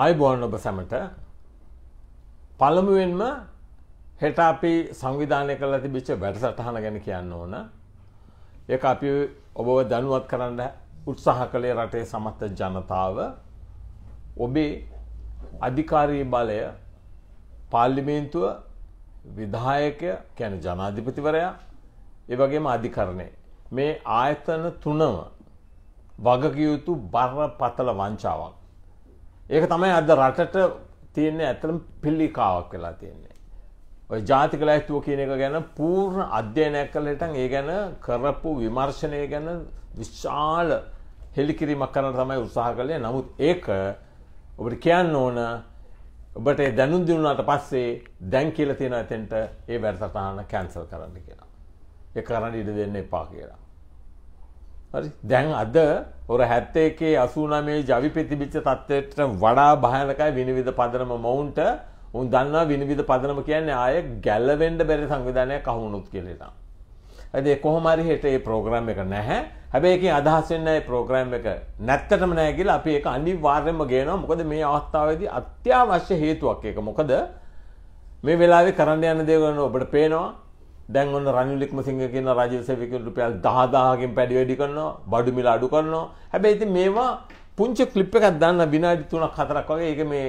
ආයිබෝන් ඔබ සැමට පළමුුවෙන්ම හෙට අපි සංවිධානය කළ තිබිච්ච වැඩසටහන ගැන කියන්න ඕන ඒ අපි ඔබව දැනුවත් කරන්න උත්සාහ කළේ රටේ සමත්ත ජනතාව ඔබේ අධිකාරී බලය පාල්ලිමේන්තුව විධායකය කැන ජනාධිපතිවරයා ඒවගේම අධිකරණය මේ ආයතන තුනම වගකියයුතු බර්ව පතල වංචාවක් ඒක තමයි අද රටට තියන්නේ ඇතළම් පිල්ලිකාවක් වෙලා තියන්නේ. ඔය ජාතික ලැයිස්තුව කියන එක ගැන පූර්ණ අධ්‍යයනයක් කළටන් ඒ ගැන කරපු විමර්ශනය ගැන විශාල හෙළිකිරීමක් කරන තමයි උත්සාහ කළේ නමුත් ඒක ඔබට කියන්න ඕන ඔබට දැනුම් දිනුනාට පස්සේ දැන් කියලා තියෙන ඇතෙන්ට ඒ වැඩසටහන කැන්සල් කරන්න කියලා. ඒ කරන්න ඉඩ දෙන්න එපා කියලා. දැන් අද ඔර හැත්තේකේ අසුනමේ ජවිපෙතිබිච්ච තත්ත්වයට වඩා භයනකයි විනිවිධ පදනම මොවුන්ට උන් දන්නවා විනිවිධ පදනම කියන්නේ ආය ගැල්ලවෙන්ඩ බැරි සංවිධානය කහුණුත් කෙලෙලා. ඇදේ කොහොමරි හෙට ඒ ප්‍රෝග්‍රම් එක නැහැ හැබැ එක අදහස්වෙන්න ප්‍රෝග්‍රම් එක නැත්තටම නෑගිල අපි එක අනිවාර්යම ගේනවා මොකද මේ අවස්ථාවද අත්‍යවශ්‍ය හේතුවක් එක මොකද මේ වෙලාවෙ කරන්න යන දේවන ඔබට පේනවා දැන් ඔන්න රනිල් වික්‍රමසිංහ කියන රාජ්‍ය සේවකයන් රුපියල් 10000කින් පැඩි වැඩි කරනවා බඩු මිල අඩු කරනවා හැබැයි ඉතින් මේවා පුංචි ක්ලිප් එකක් දාන්න විනාඩි 3ක් 4ක් වගේ ඒක මේ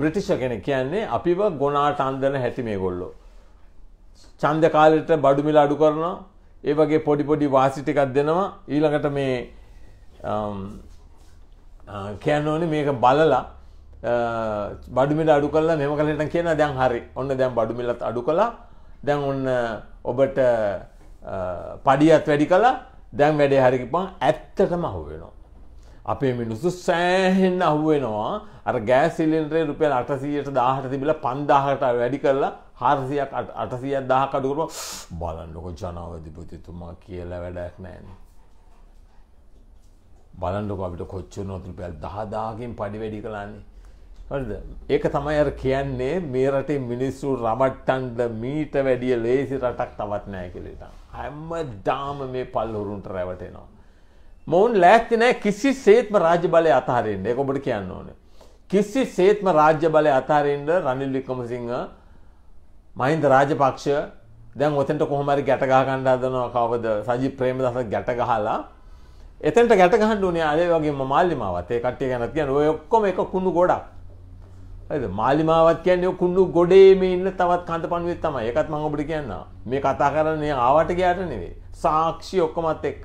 බ්‍රිටිෂ් කෙනෙක් කියන්නේ අපිව ගොනාට අන්දන හැටි මේගොල්ලෝ ඡන්ද කාලෙට බඩු මිල අඩු කරනවා ඒ වගේ පොඩි පොඩි වාසි ටිකක් දෙනවා ඊළඟට මේ කියන්න ඕනේ මේක බලලා බඩු මිල අඩු කළා මෙහෙම කළා නැත්නම් කියනවා දැන් හරි ඔන්න දැන් බඩු මිලත් අඩු කළා දැන් ඔන්න ඔබට පඩියත් වැඩි කලා දැන් වැඩේ හරිකිපං ඇත්තටම අහුවෙනවා. අපේ මිනිස්සු සෑහෙන්න අහුවෙනවා අර ගෑසිලින්ට්‍රේ රුපියල් අටසීයට දාහට තිබිල පන්දාහට වැඩි කරලා හාරසියක් අටසියක් දාහකඩුකරුව බලන්නකො ජනාවධිපතිතුමා කියලා වැඩක් නෑන. බලන්නක අපිට කොච්චර නොතුල් පැල් දහදාකින් පඩි වැඩි කලාන්නේ හරිද ඒක තමයි අර කියන්නේ මේ රටේ මිනිස්සු රමට්ටන්ඩ මීට වැඩිය ලේසි රටක් තවත් නෑ කියලා. හැම දාම මේ පල්හුරුන්ට රැවටෙනවා. මොවුන් ලෑස්ති නෑ කිසි සේත්ම රාජ්‍ය බලය අතහරින්න ඒක ඔබට කියන්න ඕනේ. කිසි සේත්ම රාජ්‍ය බලය අතාරෙන්ට රනිල් වික්‍රමසිංහ මහින්ද රාජපක්ෂ දැන් ඔතෙන්ට කොහොමරි ගැට ගහගන්න හදනවා කවද සජිත් ප්‍රේමදාස ගැට ගහලා එතෙන්ට ගැට ගහන්න උනේ අර වගේ මාල්ලිමාවත් ඒ කට්ටිය ගැනත් කියන්නේ ඔය ඔක්කොම එක කුණු ගොඩක් හරිද මාලිමාවත් කියන්නේ ඔය කුණු ගොඩේ මේ ඉන්න තවත් කඳ පණුවෙක් තමයි. ඒකත් මම ඔබට කියන්නම්. මේ කතා කරන්නේ ආවට ගියාට නෙවෙයි. සාක්ෂි ඔක්කොමත් එක්ක.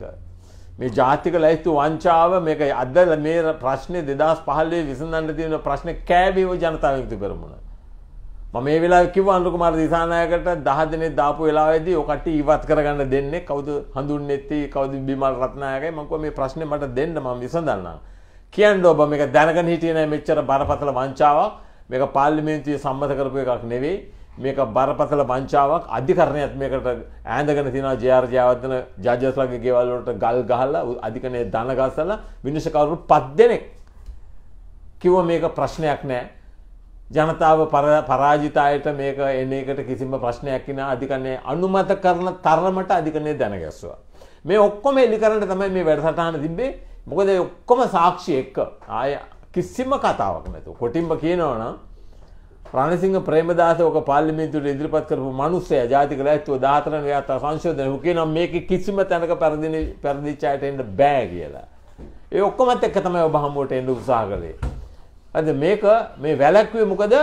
මේ ජාතික ලැයිස්තු වංචාව මේක අද මේ ප්‍රශ්නේ 2015 විසඳන්න තියෙන ප්‍රශ්නේ කෑබේව ජනතාව විසඳ කරමුන. මම මේ වෙලාවේ කිව්වා අනුර කුමාර දිසානායකට 10 දිනේ දාපු වෙලාවේදී ඔය කට්ටිය ඉවත් කරගන්න දෙන්නේ කවුද හඳුන්නේත්ටි කවුද බිමල් රත්නායකයි මම කිව්වා මේ ප්‍රශ්නේ මට දෙන්න මම විසඳන්නම්. කියන්න ඔබ මේක දැනගෙන හිටියේ නැහැ මෙච්චර බරපතල වංචාවක්. මේක පාර්ලිමේන්තුවේ සම්මත කරපු එකක් නෙවෙයි. මේක බරපතල වංචාවක් අධිකරණයත් මේකට ඈඳගෙන තියෙනවා ජේ.ආර්. ජයවර්ධන ජජස්ලාගේ ගෙවල් වලට ගල් ගහලා අධිකරණයේ ධන ගස්සලා විනිශ්චයකරු පත් දෙනෙක් කිව්ව මේක ප්‍රශ්නයක් නෑ. ජනතාව පරාජිතයට මේක එන එකට කිසිම ප්‍රශ්නයක් නෑ අධිකරණයේ අනුමත කරන තරමට අධිකරණයේ දැන ගැස්සුවා. මේ ඔක්කොම එලි කරන්න තමයි මේ වැඩසටහන තිබ්බේ. මොකද ඔක්කොම සාක්ෂි එක්ක ආය කිසිම කතාවක් නැතු. කොටිම්බ කියනවනම් ප්‍රණසිංහ ප්‍රේමදාස ඕක පාර්ලිමේන්තුවට ඉදිරිපත් කරපු මිනිස්සයා ජාතික ලැයිස්තුව 14 ව්‍යාප්ත සංශෝධනය හු කියනවා මේකේ කිසිම තැනක පෙරදින පෙරදිච්චයට එන්න බෑ කියලා. ඒ ඔක්කොමත් එක්ක තමයි ඔබ හමුවට එන්න උත්සාහ කළේ. අද මේක මේ වැලැක්වේ මොකද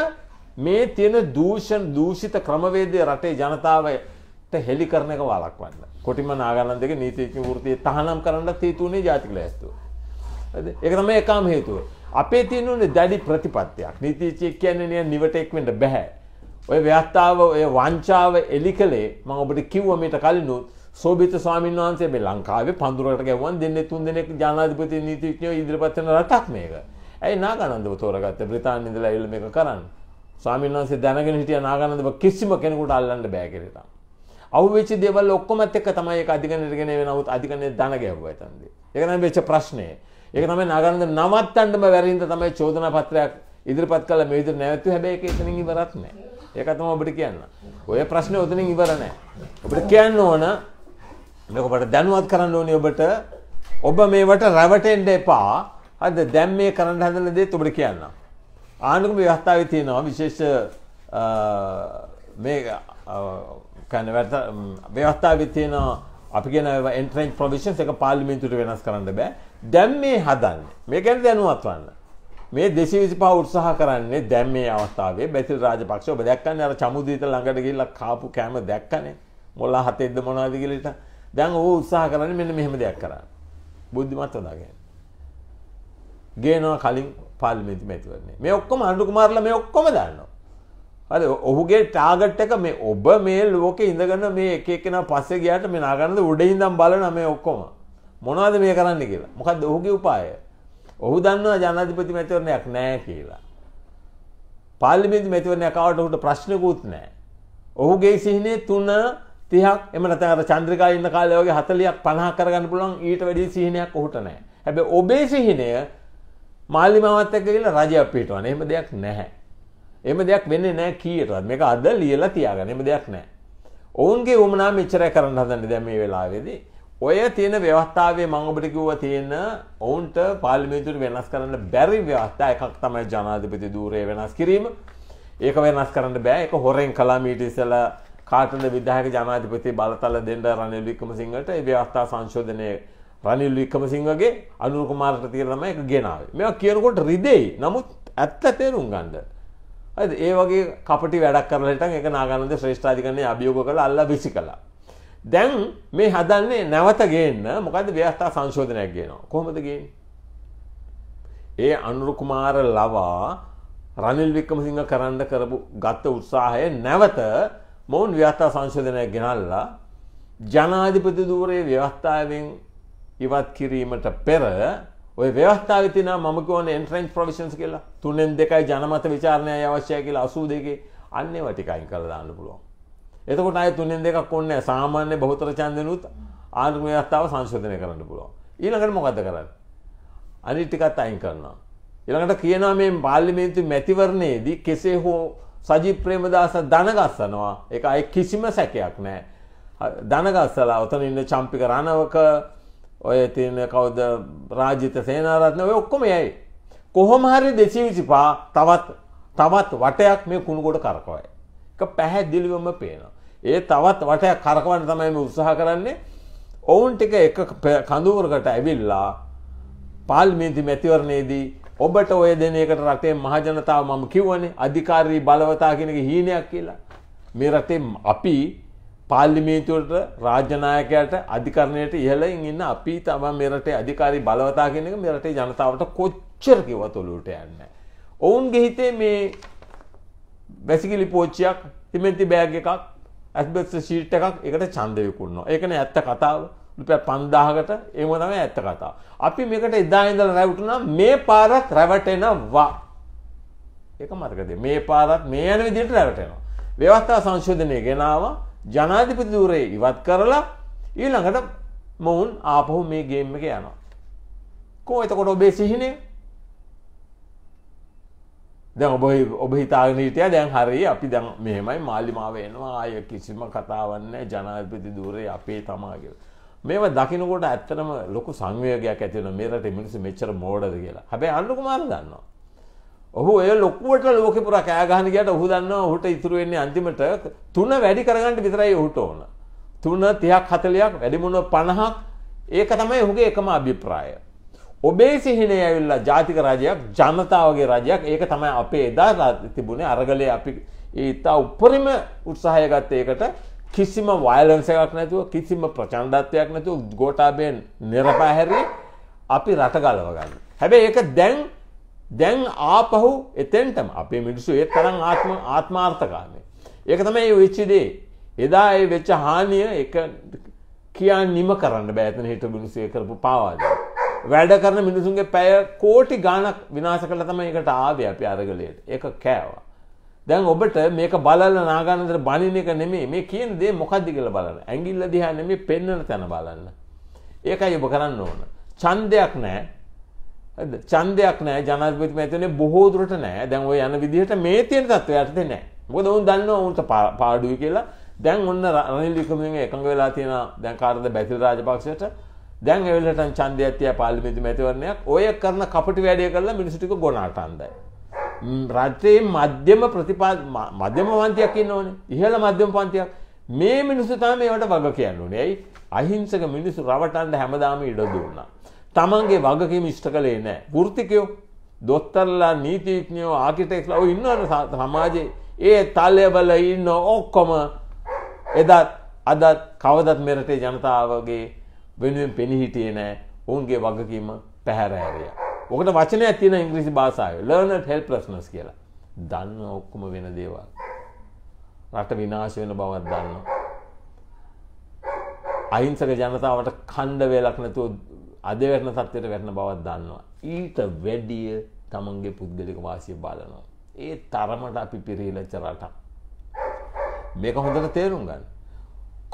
මේ තියෙන දූෂණ දූෂිත ක්‍රමවේදය රටේ ජනතාවට හෙළි කරන එක වළක්වන්න. කොටිම නාගාලන්දගේ නීතිඥ වෘත්තිය තහනම් කරන්න තීතුනේ ජාතික ලැයිස්තුව. ඒක තමයි එකම හේතුව. අපේ තියෙනුනේ දැඩි ප්‍රතිපත්තියක්. නීතිචියක් කියන්නේ නිකන් නිවටෙක් වෙන්න බෑ. ඔය ව්‍යස්තාව ඔය වංචාව එලි කළේ මම ඔබට කිව්වා මීට කලිනුත් සෝභිත ස්වාමීන් වහන්සේ මේ ලංකාවේ පඳුරකට ගැවුවන් දෙන්නේ තුන් දෙනෙක් ජනාධිපති නීතිඥයෝ ඉදිරිපත් වෙන රටක් මේක. ඇයි නාගානන්දව තෝරගත්තේ බ්‍රිතාන්‍ය ඉඳලා ඇවිල්ලා මේක කරන්නේ? ස්වාමීන් වහන්සේ දැනගෙන හිටියා නාගානන්දව කිසිම කෙනෙකුට අල්ලන්න බෑ කියලා. අවුවෙච්ච දේවල් ඔක්කොමත් එක්ක තමයි ඒක අධිකරණයට ගෙන එන්නේ. නමුත් අධිකරණය දන ගැව්වා එතනදී. ඒක නම් වෙච්ච ප්‍රශ්නේ. ඒක තමයි නාගානන්ද නවත්තන්නම වැරදින්ද තමයි චෝදනා පත්‍රයක් ඉදිරිපත් කළා මේ විදිහට නැවතු හැබැයි ඒක එතනින් ඉවරත් නැහැ. ඒක තමයි ඔබට කියන්න. ඔය ප්‍රශ්නේ ඔතනින් ඉවර නැහැ. ඔබට කියන්න ඕන මේක ඔබට දැනුවත් කරන්න ඕනේ ඔබට ඔබ මේවට රැවටෙන්න එපා. හරිද? දැන් මේ කරන්න හදන දේ ඔබට කියන්න. ආණ්ඩුක්‍රම ව්‍යවස්ථාවේ තියෙනවා විශේෂ මේ කනවර්ත ව්‍යවස්ථාවේ තියෙනවා අපි කියන එන්ට්‍රෙන්ච් ප්‍රොවිෂන්ස් එක පාර්ලිමේන්තුවට වෙනස් කරන්න බෑ. දැම් මේ හදන්න මේ ගැන දැනුවත්වන්න මේ දෙසිවිසි පහ උත්සාහ කරන්නේ දැම් මේ අවස්ථාවේ බැසිල් රාජපක්ෂ ඔබ දැක්කන්න අර චමුදීත ළඟට ගිල්ල කාපු කෑම දැක්කනේ මොල්ලා හතෙද්ද මොනාදකිලට දැන් ඕ උත්සාහ කරන්න මෙන්න මෙහෙම දෙයක් කරන්න බුද්ධිමත් වදාගෙන ගේනවා කලින් පාලිමේන්ති මැතිවරණේ මේ ඔක්කොම අනුර කුමාරලා මේ ඔක්කොම දන්නවා හරි ඔහුගේ ටාගට් එක මේ ඔබ මේ ලෝකේ ඉඳගෙන මේ එක එකනා පස්සේ ගියාට මේ නාගන්නද උඩින් ඉඳන් බලන මේ ඔක්කොම මොනවද මේ කරන්න කියලා මොකක්ද ඔහුගේ උපාය ඔහු දන්නවා ජනාධිපති මැතිවරණයක් නෑ කියලා පාර්ලිමේන්තු මැතිවරණයක් ආවට ඔහුට ප්‍රශ්නකුත් නෑ ඔහුගේ සිහිනේ තුන තිහක් එම නැත්නම් අර චන්ද්‍රිකා ඉන්න කාලේ වගේ 40ක් 50ක් කරගන්න පුළුවන් ඊට වැඩි සිහිනයක් ඔහුට නෑ හැබැයි ඔබේ සිහිනය මාලිමාවත් එක්ක ගිහලා රජයක් පිටවන එහෙම දෙයක් නැහැ එම දෙයක් වෙන්නේ නෑ කීයටවත් මේක අද ලියලා තියාගන්න එම දෙයක් නෑ ඔවුන්ගේ උමනා මෙච්චරයි කරන්න හදන්නේ දැන් මේ වෙලාවේදී ඔය තියෙන ව්‍යවස්ථාවේ මං ඔබට කිව්වා තියෙන ඔවුන්ට පාර්ලිමේන්තුවට වෙනස් කරන්න බැරි ව්‍යවස්ථා එකක් තමයි ජනාධිපති ධූරය වෙනස් කිරීම. ඒක වෙනස් කරන්න බෑ. ඒක හොරෙන් කළා මීට ඉස්සෙල්ලා කාටද විධායක ජනාධිපති බලතල දෙන්න රනිල් වික්‍රමසිංහට ඒ ව්‍යවස්ථා සංශෝධනය රනිල් වික්‍රමසිංහගේ අනුර කුමාරට තියලා තමයි ඒක ගෙනාවේ. මේවා කියනකොට රිදෙයි. නමුත් ඇත්ත තේරුම් ගන්න. හරිද? ඒ වගේ කපටි වැඩක් කරලා හිටන් ඒක නාගානන්ද ශ්‍රේෂ්ඨාධිකරණයේ අභියෝග කරලා අල්ලා විසි කළා. දැන් මේ හදන්නේ නැවත ගේන්න මොකද ව්‍යවස්ථා සංශෝධනයක් ගේනවා කොහොමද ගේන්නේ ඒ අනුරු කුමාර ලවා රනිල් වික්‍රමසිංහ කරන්න කරපු ගත උත්සාහය නැවත මොවුන් ව්‍යවස්ථා සංශෝධනයක් ගෙනල්ලා ජනාධිපති ධූරයේ ව්‍යවස්ථාවෙන් ඉවත් කිරීමට පෙර ඔය ව්‍යවස්ථාවේ තියෙන මම කියන්නේ එන්ට්‍රන්ස් ප්‍රොවිෂන්ස් කියලා තුනෙන් දෙකයි ජනමත විචාරණයයි අවශ්‍යයි කියලා 82 අන්න ඒවා ටිකයින් කරලා දාන්න පුළුවන් එතකොට අය තුනෙන් දෙකක් ඕනේ සාමාන්‍ය බහුතර ඡන්දෙනුත් ආර්ථික ව්‍යවස්ථාව සංශෝධනය කරන්න පුළුවන්. ඊළඟට මොකද කරන්නේ? අනිත් ටිකත් අයින් කරනවා. ඊළඟට කියනවා මේ පාර්ලිමේන්තු මැතිවරණයේදී කෙසේ හෝ සජීප් ප්‍රේමදාස දනගස්සනවා. ඒක අය කිසිම සැකයක් නැහැ. දනගස්සලා ඔතන ඉන්න චම්පික රණවක ඔය තියෙන කවුද රාජිත සේනාරත්න ඔය ඔක්කොම යයි. කොහොම හරි 225 තවත් තවත් වටයක් මේ කුණුගොඩ කරකවයි. ඒක පැහැදිලිවම පේනවා. ඒ තවත් වටයක් කරකවන්න තමයි උත්සාහ කරන්නේ ඔවුන් ටික එක කඳුවරකට ඇවිල්ලා පාල්මේන්ති මැතිවරණයේදී ඔබට ඔය දෙන එකට රටේ මහජනතාව මම කිව්වනේ අධිකාරී බලවතා කියන එක හීනයක් කියලා. මේ රටේ අපි පාර්ලිමේන්තු වලට රාජ්‍ය නායකයාට අධිකරණයට ඉහළින් ඉන්න අපි තමයි මේ රටේ අධිකාරී බලවතා කියන එක මේ රටේ ජනතාවට කොච්චර කිව්වත් ඔලුවට යන්නේ ඔවුන්ගේ හිතේ මේ වැසිකිලි පෝච්චියක් හිමෙන්ති බෑග් එකක් ඇස්බෙස්ට ශීට් එකක් එකට ඡන්දය විකුණනවා. ඒකනේ ඇත්ත කතාව. රුපියල් 5000කට එහෙම තමයි ඇත්ත කතාව. අපි මේකට එදා ඉඳලා රැවටුණා මේ පාරත් රැවටෙනවා. ඒක මතකද? මේ පාරත් මේ යන විදිහට රැවටෙනවා. ව්‍යවස්ථා සංශෝධනය ගෙනාවා ජනාධිපති ධූරය ඉවත් කරලා ඊළඟට මොවුන් ආපහු මේ ගේම් එක යනවා. කොහොම එතකොට ඔබේ සිහිනේ දැන් ඔබ ඔබ හිතාගෙන හිටියා දැන් හරි අපි දැන් මෙහෙමයි මාලිමාව එනවා ආය කිසිම කතාවක් නැහැ ජනාධිපති ධූරේ අපේ තමා කියලා. මේවා දකින්නකොට ඇත්තටම ලොකු සංවේගයක් ඇති වෙනවා මේ රටේ මිනිස්සු මෙච්චර මෝඩද කියලා. හැබැයි අන්න කුමාර දන්නවා. ඔහු ඔය ලොකුවට ලෝකෙ පුරා කෑ ගහන ගියට ඔහු දන්නවා ඔහුට ඉතුරු වෙන්නේ අන්තිමට තුන වැඩි කරගන්න විතරයි ඔහුට ඕන. තුන 30ක් 40ක් වැඩි මොන 50ක් ඒක තමයි ඔහුගේ එකම අභිප්‍රායය. ඔබේ සිහිනේ ඇවිල්ලා ජාතික රජයක් ජනතාවගේ රජයක් ඒක තමයි අපේ එදා තිබුණේ අරගලේ අපි ඉතා උපරිම උත්සාහය ගත්ත ඒකට කිසිම වයලන්ස එකක් නැතුව කිසිම ප්‍රචණ්ඩත්වයක් නැතුව ගෝටාබයෙන් නිරපාහැරි අපි රට ගලව ගන්න. හැබැයි ඒක දැන් දැන් ආපහු එතෙන්ටම අපේ මිනිස්සු ඒ තරම් ආත්ම ආත්මාර්ථකාමී. ඒක තමයි ඒ වෙච්ච දේ. එදා ඒ වෙච්ච හානිය එක කියන්නම කරන්න බෑ එතන හිටපු මිනිස්සු ඒ කරපු පාවාදේ. වැඩ කරන මිනිසුන්ගේ පැය කෝටි ගානක් විනාශ කළ තම එකට ආවේ අපි අරගලයට ඒක කෑවා. දැන් ඔබට මේක බලල නාගානන්දර බණින එක නෙමෙයි මේ කියන දේ මොකද්ද කියලා බලන්න. ඇඟිල්ල දිහා නෙමෙයි පෙන්වන තැන බලන්න. ඒකයි ඔබ කරන්න ඕන. ඡන්දයක් නැහැ. හරිද? ඡන්දයක් නැහැ. ජනාධිපති මැතිවරණය බොහෝ දුරට නැහැ. දැන් ඔය යන විදිහට මේ තියෙන තත්ත්වයට දෙන්නේ නැහැ. මොකද ඔවුන් දන්නවා ඔවුන්ට පාඩුයි කියලා. දැන් ඔන්න රනිල් වික්‍රමසිංහ එකඟ වෙලා තියෙන දැන් කාටද බැසිල් රාජපක්ෂයට දැන් එවලටන් ඡන්දය ඇතිය පාර්ලිමේන්තු මැතිවරණයක් ඔය කරන කපටි වැඩේ කරලා මිනිස්සු ටික ගොනාට අන්දයි. රටේ මධ්‍යම ප්‍රතිපාද මධ්‍යම පන්තියක් ඉන්න ඕනේ. ඉහළ මධ්‍යම පන්තියක්. මේ මිනිස්සු තමයි මේවට වග කියන්න ඕනේ. ඇයි? අහිංසක මිනිස්සු රවටන්න හැමදාම ඉඩ දුන්නා. තමන්ගේ වගකීම ඉෂ්ට කළේ නැහැ. වෘත්තිකයෝ, දොස්තරලා, නීතිඥයෝ, ආකිටෙක්ලා ඔය ඉන්නවනේ සමාජයේ. ඒ තලවල ඉන්න ඔක්කොම එදත් අදත් කවදත් මෙරටේ ජනතාවගේ වෙනුවෙන් පෙනී හිටියේ නෑ. ඔවුන්ගේ වගකීම පැහැර හැරියා. ඔකට වචනයක් තියෙන ඉංග්‍රීසි භාෂාවේ learned helplessness කියලා. දන්න ඔක්කොම වෙන දේවල්. රට විනාශ වෙන බවක් දන්නවා. අහිංසක ජනතාවට කණ්ඩ වේලක් නැතුව අධවැටන තත්ත්වයට වැටෙන බවක් දන්නවා. ඊට වැඩිය තමන්ගේ පුද්ගලික වාසිය බලනවා. ඒ තරමට අපි පිරිහිලච්ච රටක්. මේක හොඳට තේරුම් ගන්න.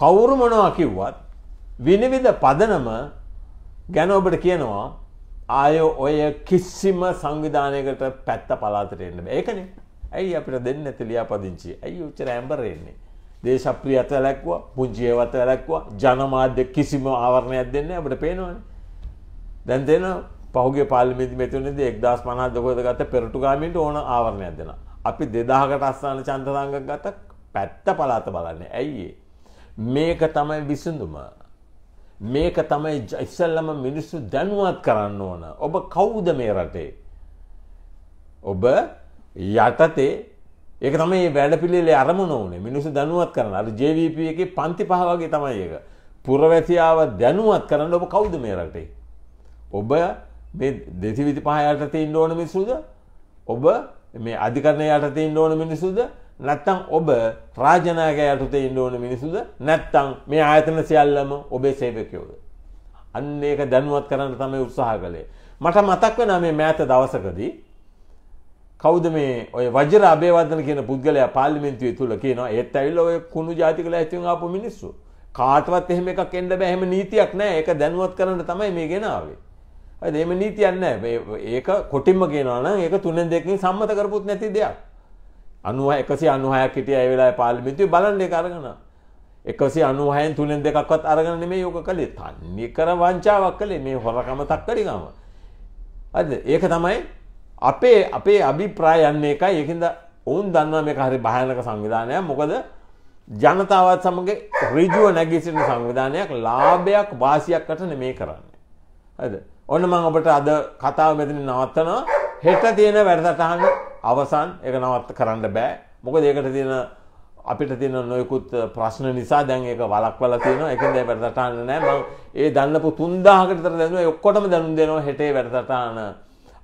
කවුරු මොනවා කිව්වත් විනිවිධ පදනම ගැන ඔබට කියනවා ආය ඔය කිසිම සංවිධානයකට පැත්ත පලාතට එන්න ඒකන ඇයි අපිට දෙන්න ඇති ලියාපදිංචි ඇයි උච්චර ඇම්බරෙන්නේ දේශප්‍රිය අත ලැක්වා පුංචියවත ලැක්වා ජනමාධ්‍ය කිසිම ආවරණයක් දෙන්න අපට පේනවන දැන් දෙන පහුගේ පාලිමිති මෙතුනද එක්දස් පනාදකොද ගත පෙරටුගාමිට ඕන ආවරණයක් දෙෙන. අපි දෙදාහකට අස්ථාන චන්තරංග ගත පැත්ත පලාත බලන්න ඇයිඒ. මේක තමයි විසඳුම මේක තමයි ඉස්සල්ලම මිනිස්සු දැනුවත් කරන්න ඕන. ඔබ කවුද මේ රටේ? ඔබ යටතේ ඒක තමයි මේ වැඩපිළිවෙලේ අරමුණ උනේ. මිනිස්සු දැනුවත් කරන්න. අර JVP එකේ පන්ති පහ වගේ තමයි ඒක. පුරවැසියාව දැනුවත් කරන්න ඔබ කවුද මේ රටේ? ඔබ මේ 225 යටතේ ඉන්න ඕන මිනිස්සුද? ඔබ මේ අධිකරණය යටතේ ඉන්න ඕන මිනිස්සුද? නැත්තං ඔබ රාජනාගය යටතේ ඉන්ඩෝන මිනිසුද නැත්තං මේ ආයතන සියල්ලම ඔබේ සේවකයෝද. අන්න ඒක දැනුවත් කරන්න තමයි උත්සාහ කළේ. මට මතක් වෙන මේ මෑත දවසකදී කෞද මේ ඔය වජර අබේවදන කියන පුද්ගලයා පාලිමෙන්තුවේ තුළ කියනවා ඒත් ඇවිල්ල ඔය කුණු ජාතිකල ඇතිවෙන් ආපු මිනිස්සු. කාටවත් එහෙම එකක් එන්න බෑ එහෙම නීතියක් නෑ ඒක දැනුවත් කරන්න තමයි මේ ගෙනාවේ. හරි එහෙම නීතියක් නෑ. ඒක කොටින්ම කියනවා නම් ඒක තුනෙන් දෙකකින් සම්මත කරපුත් නැති දෙයක්. අනුව එකසි අනුහයක් හිටිය ඇවෙලා පාලිමිතු බලන්නේ කරගන එකසි අනුහයන් තුනෙන් දෙකක්වත් අරගන මේ යෝක කළේ තන්නේ කර වංචාවක් කළේ මේ හොරකම තක්කරිගම අද ඒක තමයි අපේ අපේ අභිප්‍රායන්න එකයි ඒකින්ද ඔවුන් දන්නවා මේ හරි භායනක සංවිධානය මොකද ජනතාවත් සමග රිජුව නැගී සිටින සංවිධානයක් ලාභයක් වාසියක්කට නෙමේ කරන්නේ. හරිද? ඔන්න මම ඔබට අද කතාව මෙතන නවත්තනවා. හෙට තියෙන වැඩසටහන අවසන් එක නවත් කරන්න බෑ මොකද ඒකට තියෙන අපිට තියෙන නොයකුත් ප්‍රශ්න නිසා දැන් ඒක වලක්වලා තියෙනවා ඒකෙන් දැන් වැඩසටහන නෑ මම ඒ දන්නපු 3000කට විතර දැනුවා ඔක්කොටම දැනුම් දෙනවා හෙටේ වැඩසටහන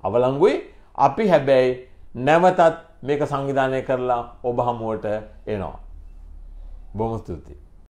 අවලංගුයි අපි හැබැයි නැවතත් මේක සංවිධානය කරලා ඔබ හමුවට එනවා බොහොම ස්තුතියි